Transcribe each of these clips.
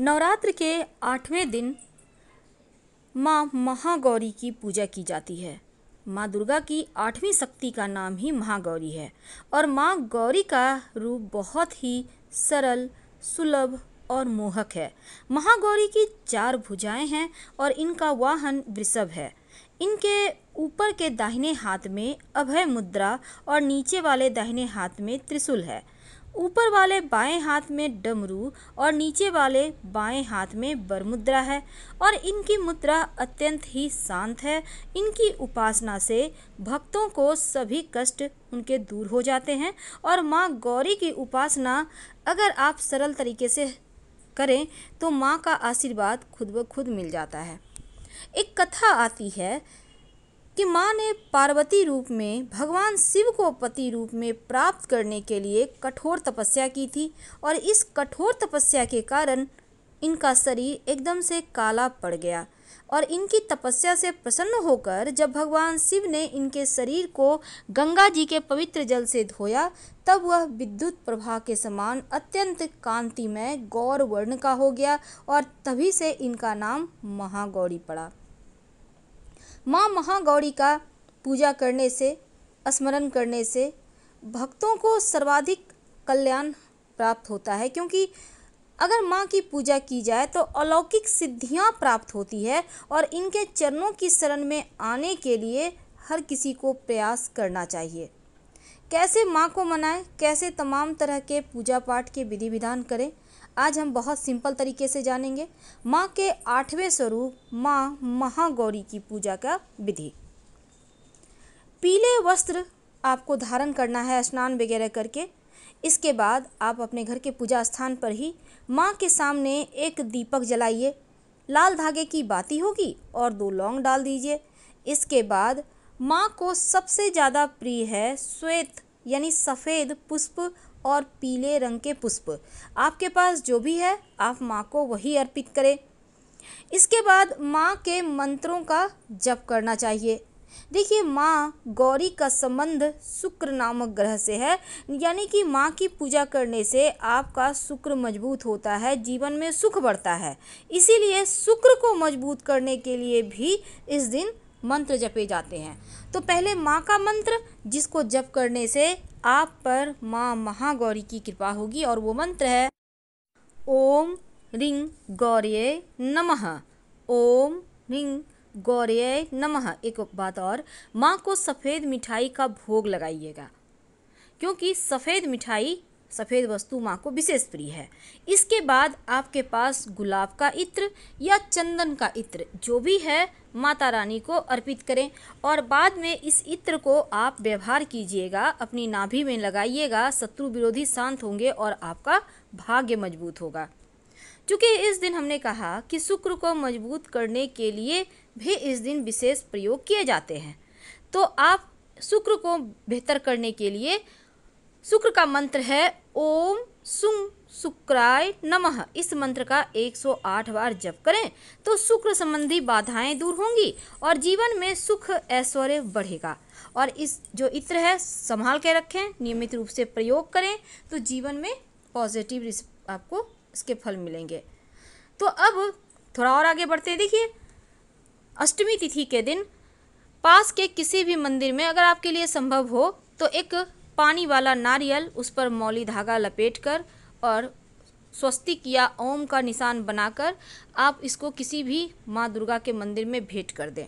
नवरात्र के आठवें दिन माँ महागौरी की पूजा की जाती है माँ दुर्गा की आठवीं शक्ति का नाम ही महागौरी है और माँ गौरी का रूप बहुत ही सरल सुलभ और मोहक है महागौरी की चार भुजाएं हैं और इनका वाहन वृषभ है इनके ऊपर के दाहिने हाथ में अभय मुद्रा और नीचे वाले दाहिने हाथ में त्रिशूल है ऊपर वाले बाएं हाथ में डमरू और नीचे वाले बाएं हाथ में बर मुद्रा है और इनकी मुद्रा अत्यंत ही शांत है इनकी उपासना से भक्तों को सभी कष्ट उनके दूर हो जाते हैं और माँ गौरी की उपासना अगर आप सरल तरीके से करें तो माँ का आशीर्वाद खुद ब खुद मिल जाता है एक कथा आती है कि माँ ने पार्वती रूप में भगवान शिव को पति रूप में प्राप्त करने के लिए कठोर तपस्या की थी और इस कठोर तपस्या के कारण इनका शरीर एकदम से काला पड़ गया और इनकी तपस्या से प्रसन्न होकर जब भगवान शिव ने इनके शरीर को गंगा जी के पवित्र जल से धोया तब वह विद्युत प्रभा के समान अत्यंत कांतिमय गौर वर्ण का हो गया और तभी से इनका नाम महागौरी पड़ा माँ महागौरी का पूजा करने से स्मरण करने से भक्तों को सर्वाधिक कल्याण प्राप्त होता है क्योंकि अगर माँ की पूजा की जाए तो अलौकिक सिद्धियाँ प्राप्त होती है और इनके चरणों की शरण में आने के लिए हर किसी को प्रयास करना चाहिए कैसे माँ को मनाएं कैसे तमाम तरह के पूजा पाठ के विधि विधान करें आज हम बहुत सिंपल तरीके से जानेंगे माँ के आठवें स्वरूप माँ महागौरी की पूजा का विधि पीले वस्त्र आपको धारण करना है स्नान वगैरह करके इसके बाद आप अपने घर के पूजा स्थान पर ही माँ के सामने एक दीपक जलाइए लाल धागे की बाती होगी और दो लौंग डाल दीजिए इसके बाद माँ को सबसे ज़्यादा प्रिय है श्वेत यानी सफ़ेद पुष्प और पीले रंग के पुष्प आपके पास जो भी है आप माँ को वही अर्पित करें इसके बाद माँ के मंत्रों का जप करना चाहिए देखिए माँ गौरी का संबंध शुक्र नामक ग्रह से है यानी कि माँ की पूजा करने से आपका शुक्र मजबूत होता है जीवन में सुख बढ़ता है इसीलिए शुक्र को मजबूत करने के लिए भी इस दिन मंत्र जपे जाते हैं तो पहले माँ का मंत्र जिसको जप करने से आप पर माँ महागौरी की कृपा होगी और वो मंत्र है ओम रिंग गौर्य नमः ओम रिंग गौर्य नमः एक बात और माँ को सफ़ेद मिठाई का भोग लगाइएगा क्योंकि सफ़ेद मिठाई सफ़ेद वस्तु माँ को विशेष प्रिय है इसके बाद आपके पास गुलाब का इत्र या चंदन का इत्र जो भी है माता रानी को अर्पित करें और बाद में इस इत्र को आप व्यवहार कीजिएगा अपनी नाभि में लगाइएगा शत्रु विरोधी शांत होंगे और आपका भाग्य मजबूत होगा चूँकि इस दिन हमने कहा कि शुक्र को मजबूत करने के लिए भी इस दिन विशेष प्रयोग किए जाते हैं तो आप शुक्र को बेहतर करने के लिए शुक्र का मंत्र है ओम सुंग शुक्राय नमः इस मंत्र का 108 बार जप करें तो शुक्र संबंधी बाधाएं दूर होंगी और जीवन में सुख ऐश्वर्य बढ़ेगा और इस जो इत्र है संभाल के रखें नियमित रूप से प्रयोग करें तो जीवन में पॉजिटिव आपको इसके फल मिलेंगे तो अब थोड़ा और आगे बढ़ते हैं देखिए अष्टमी तिथि के दिन पास के किसी भी मंदिर में अगर आपके लिए संभव हो तो एक पानी वाला नारियल उस पर मौली धागा लपेटकर और स्वस्तिक या ओम का निशान बनाकर आप इसको किसी भी माँ दुर्गा के मंदिर में भेंट कर दें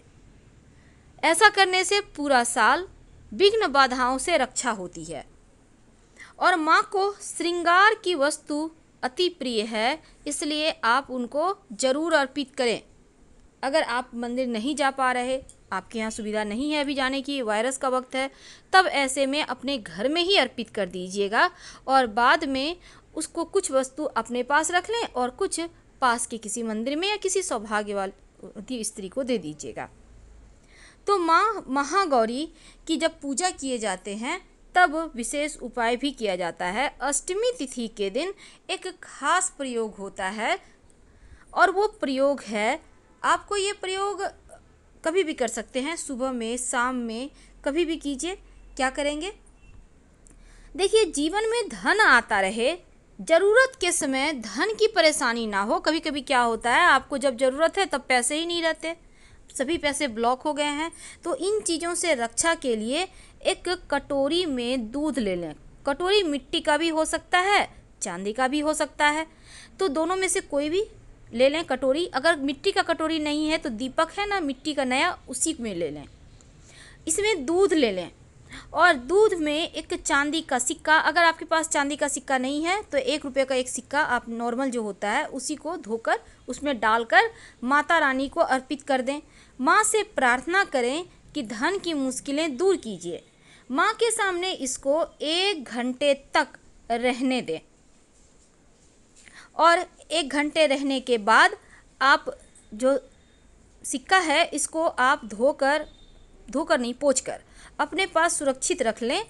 ऐसा करने से पूरा साल विघ्न बाधाओं से रक्षा होती है और माँ को श्रृंगार की वस्तु अति प्रिय है इसलिए आप उनको जरूर अर्पित करें अगर आप मंदिर नहीं जा पा रहे आपके यहाँ सुविधा नहीं है अभी जाने की वायरस का वक्त है तब ऐसे में अपने घर में ही अर्पित कर दीजिएगा और बाद में उसको कुछ वस्तु अपने पास रख लें और कुछ पास के किसी मंदिर में या किसी सौभाग्य वाली स्त्री को दे दीजिएगा तो माँ महागौरी की जब पूजा किए जाते हैं तब विशेष उपाय भी किया जाता है अष्टमी तिथि के दिन एक खास प्रयोग होता है और वो प्रयोग है आपको ये प्रयोग कभी भी कर सकते हैं सुबह में शाम में कभी भी कीजिए क्या करेंगे देखिए जीवन में धन आता रहे ज़रूरत के समय धन की परेशानी ना हो कभी कभी क्या होता है आपको जब ज़रूरत है तब पैसे ही नहीं रहते सभी पैसे ब्लॉक हो गए हैं तो इन चीज़ों से रक्षा के लिए एक कटोरी में दूध ले लें कटोरी मिट्टी का भी हो सकता है चांदी का भी हो सकता है तो दोनों में से कोई भी ले लें कटोरी अगर मिट्टी का कटोरी नहीं है तो दीपक है ना मिट्टी का नया उसी में ले लें इसमें दूध ले लें और दूध में एक चांदी का सिक्का अगर आपके पास चांदी का सिक्का नहीं है तो एक रुपये का एक सिक्का आप नॉर्मल जो होता है उसी को धोकर उसमें डालकर माता रानी को अर्पित कर दें माँ से प्रार्थना करें कि धन की मुश्किलें दूर कीजिए माँ के सामने इसको एक घंटे तक रहने दें और एक घंटे रहने के बाद आप जो सिक्का है इसको आप धोकर धोकर नहीं कर अपने पास सुरक्षित रख लें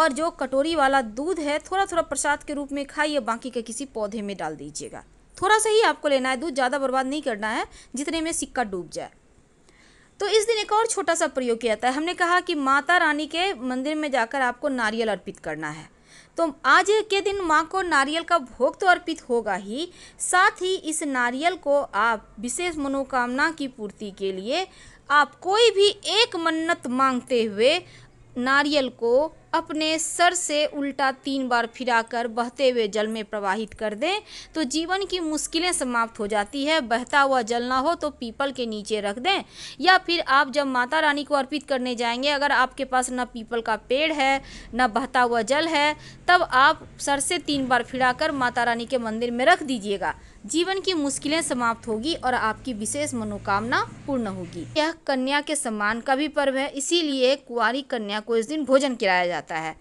और जो कटोरी वाला दूध है थोड़ा थोड़ा प्रसाद के रूप में खाइए बाकी के किसी पौधे में डाल दीजिएगा थोड़ा सा ही आपको लेना है दूध ज़्यादा बर्बाद नहीं करना है जितने में सिक्का डूब जाए तो इस दिन एक और छोटा सा प्रयोग किया जाता है हमने कहा कि माता रानी के मंदिर में जाकर आपको नारियल अर्पित करना है तो आज के दिन माँ को नारियल का भोग तो अर्पित होगा ही साथ ही इस नारियल को आप विशेष मनोकामना की पूर्ति के लिए आप कोई भी एक मन्नत मांगते हुए नारियल को अपने सर से उल्टा तीन बार फिराकर बहते हुए जल में प्रवाहित कर दें तो जीवन की मुश्किलें समाप्त हो जाती है बहता हुआ जल ना हो तो पीपल के नीचे रख दें या फिर आप जब माता रानी को अर्पित करने जाएंगे अगर आपके पास ना पीपल का पेड़ है ना बहता हुआ जल है तब आप सर से तीन बार फिराकर माता रानी के मंदिर में रख दीजिएगा जीवन की मुश्किलें समाप्त होगी और आपकी विशेष मनोकामना पूर्ण होगी यह कन्या के सम्मान का भी पर्व है इसीलिए कुंवारी कन्या को इस दिन भोजन कराया जाता है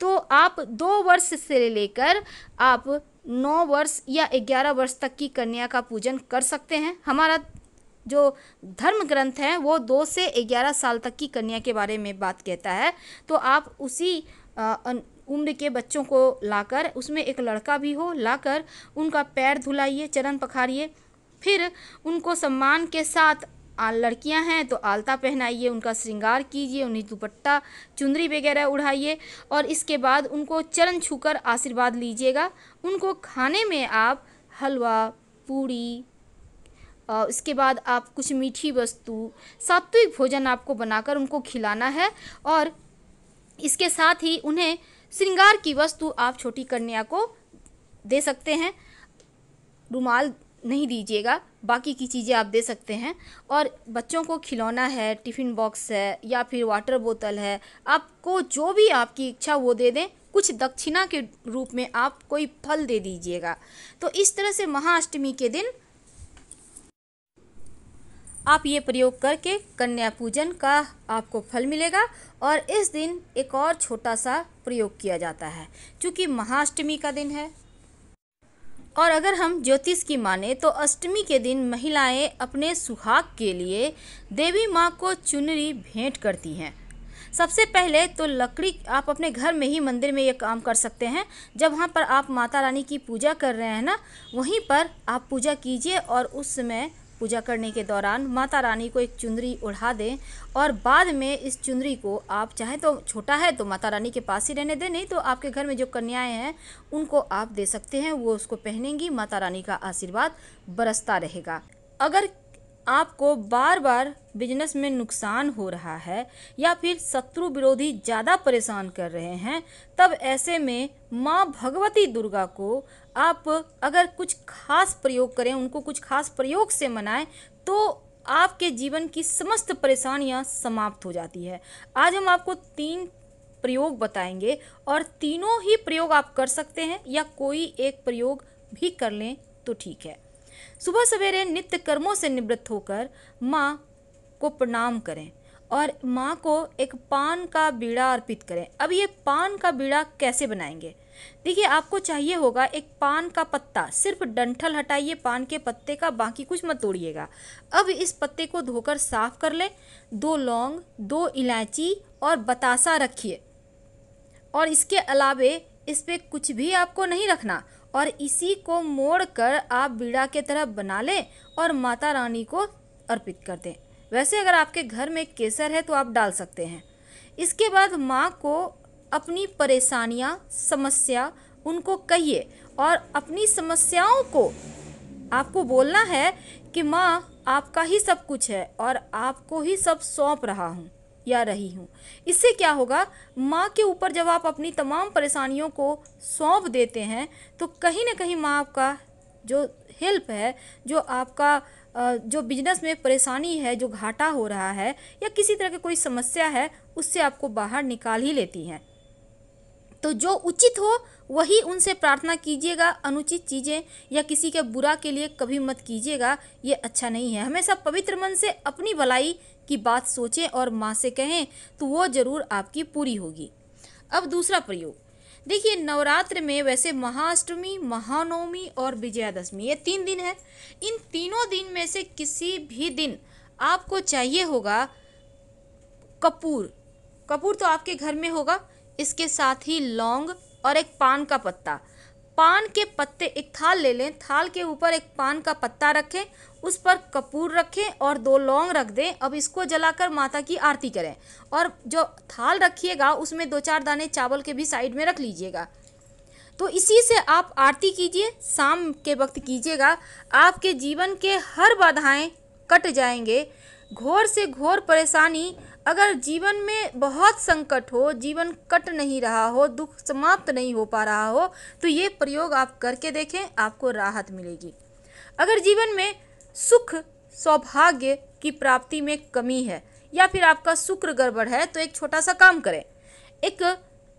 तो आप दो वर्ष से लेकर आप नौ वर्ष या ग्यारह वर्ष तक की कन्या का पूजन कर सकते हैं हमारा जो धर्म ग्रंथ है वो दो से ग्यारह साल तक की कन्या के बारे में बात कहता है तो आप उसी उम्र के बच्चों को लाकर उसमें एक लड़का भी हो लाकर उनका पैर धुलाइए चरण पखारिए फिर उनको सम्मान के साथ लड़कियां हैं तो आलता पहनाइए उनका श्रृंगार कीजिए उन्हें दुपट्टा चुंदरी वगैरह उड़ाइए और इसके बाद उनको चरण छूकर आशीर्वाद लीजिएगा उनको खाने में आप हलवा पूड़ी और इसके बाद आप कुछ मीठी वस्तु सात्विक भोजन आपको बनाकर उनको खिलाना है और इसके साथ ही उन्हें श्रृंगार की वस्तु आप छोटी कन्या को दे सकते हैं रुमाल नहीं दीजिएगा बाकी की चीज़ें आप दे सकते हैं और बच्चों को खिलौना है टिफ़िन बॉक्स है या फिर वाटर बोतल है आपको जो भी आपकी इच्छा वो दे दें कुछ दक्षिणा के रूप में आप कोई फल दे दीजिएगा तो इस तरह से महाअष्टमी के दिन आप ये प्रयोग करके कन्या पूजन का आपको फल मिलेगा और इस दिन एक और छोटा सा प्रयोग किया जाता है क्योंकि महाअष्टमी का दिन है और अगर हम ज्योतिष की माने तो अष्टमी के दिन महिलाएं अपने सुहाग के लिए देवी माँ को चुनरी भेंट करती हैं सबसे पहले तो लकड़ी आप अपने घर में ही मंदिर में ये काम कर सकते हैं जब वहाँ पर आप माता रानी की पूजा कर रहे हैं ना वहीं पर आप पूजा कीजिए और उस समय पूजा करने के दौरान माता रानी को एक चुनरी ओढ़ा दें और बाद में इस चुनरी को आप चाहे तो छोटा है तो माता रानी के पास ही रहने दें नहीं तो आपके घर में जो कन्याएं हैं उनको आप दे सकते हैं वो उसको पहनेंगी माता रानी का आशीर्वाद बरसता रहेगा अगर आपको बार बार बिजनेस में नुकसान हो रहा है या फिर शत्रु विरोधी ज़्यादा परेशान कर रहे हैं तब ऐसे में माँ भगवती दुर्गा को आप अगर कुछ खास प्रयोग करें उनको कुछ खास प्रयोग से मनाएं तो आपके जीवन की समस्त परेशानियाँ समाप्त हो जाती है आज हम आपको तीन प्रयोग बताएंगे और तीनों ही प्रयोग आप कर सकते हैं या कोई एक प्रयोग भी कर लें तो ठीक है सुबह सवेरे नित्य कर्मों से निवृत्त होकर माँ को प्रणाम करें और माँ को एक पान का बीड़ा अर्पित करें अब ये पान का बीड़ा कैसे बनाएंगे देखिए आपको चाहिए होगा एक पान का पत्ता सिर्फ डंठल हटाइए पान के पत्ते का बाकी कुछ मत तोड़िएगा अब इस पत्ते को धोकर साफ कर लें दो लौंग दो इलायची और बतासा रखिए और इसके अलावे इस पर कुछ भी आपको नहीं रखना और इसी को मोड़कर आप बीड़ा के तरह बना लें और माता रानी को अर्पित कर दें वैसे अगर आपके घर में केसर है तो आप डाल सकते हैं इसके बाद माँ को अपनी परेशानियाँ समस्या उनको कहिए और अपनी समस्याओं को आपको बोलना है कि माँ आपका ही सब कुछ है और आपको ही सब सौंप रहा हूँ या रही हूँ इससे क्या होगा माँ के ऊपर जब आप अपनी तमाम परेशानियों को सौंप देते हैं तो कहीं ना कहीं माँ आपका जो हेल्प है जो आपका जो बिजनेस में परेशानी है जो घाटा हो रहा है या किसी तरह की कोई समस्या है उससे आपको बाहर निकाल ही लेती हैं तो जो उचित हो वही उनसे प्रार्थना कीजिएगा अनुचित चीज़ें या किसी के बुरा के लिए कभी मत कीजिएगा ये अच्छा नहीं है हमेशा पवित्र मन से अपनी भलाई की बात सोचें और माँ से कहें तो वो ज़रूर आपकी पूरी होगी अब दूसरा प्रयोग देखिए नवरात्र में वैसे महाअष्टमी महानवमी और विजयादशमी ये तीन दिन है इन तीनों दिन में से किसी भी दिन आपको चाहिए होगा कपूर कपूर तो आपके घर में होगा इसके साथ ही लौंग और एक पान का पत्ता पान के पत्ते एक थाल ले लें थाल के ऊपर एक पान का पत्ता रखें उस पर कपूर रखें और दो लौंग रख दें अब इसको जलाकर माता की आरती करें और जो थाल रखिएगा उसमें दो चार दाने चावल के भी साइड में रख लीजिएगा तो इसी से आप आरती कीजिए शाम के वक्त कीजिएगा आपके जीवन के हर बाधाएं कट जाएंगे घोर से घोर परेशानी अगर जीवन में बहुत संकट हो जीवन कट नहीं रहा हो दुख समाप्त नहीं हो पा रहा हो तो ये प्रयोग आप करके देखें आपको राहत मिलेगी अगर जीवन में सुख सौभाग्य की प्राप्ति में कमी है या फिर आपका शुक्र गड़बड़ है तो एक छोटा सा काम करें एक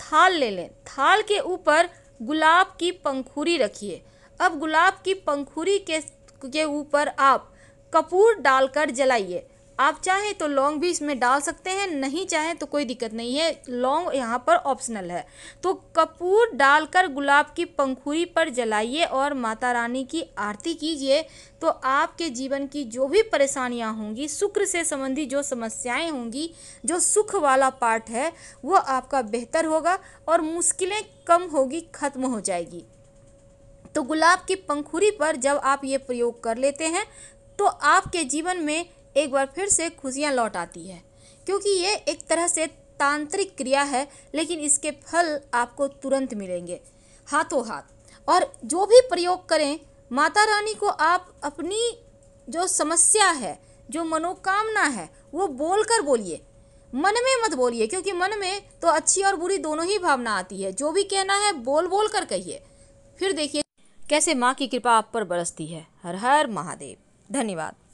थाल ले लें थाल के ऊपर गुलाब की पंखुरी रखिए अब गुलाब की पंखुरी के के ऊपर आप कपूर डालकर जलाइए आप चाहे तो लौंग भी इसमें डाल सकते हैं नहीं चाहे तो कोई दिक्कत नहीं है लौंग यहाँ पर ऑप्शनल है तो कपूर डालकर गुलाब की पंखुरी पर जलाइए और माता रानी की आरती कीजिए तो आपके जीवन की जो भी परेशानियाँ होंगी शुक्र से संबंधी जो समस्याएं होंगी जो सुख वाला पार्ट है वो आपका बेहतर होगा और मुश्किलें कम होगी ख़त्म हो जाएगी तो गुलाब की पंखुरी पर जब आप ये प्रयोग कर लेते हैं तो आपके जीवन में एक बार फिर से खुशियाँ लौट आती है क्योंकि ये एक तरह से तांत्रिक क्रिया है लेकिन इसके फल आपको तुरंत मिलेंगे हाथों हाथ और जो भी प्रयोग करें माता रानी को आप अपनी जो समस्या है जो मनोकामना है वो बोल कर बोलिए मन में मत बोलिए क्योंकि मन में तो अच्छी और बुरी दोनों ही भावना आती है जो भी कहना है बोल बोल कर कहिए फिर देखिए कैसे माँ की कृपा आप पर बरसती है हर हर महादेव धन्यवाद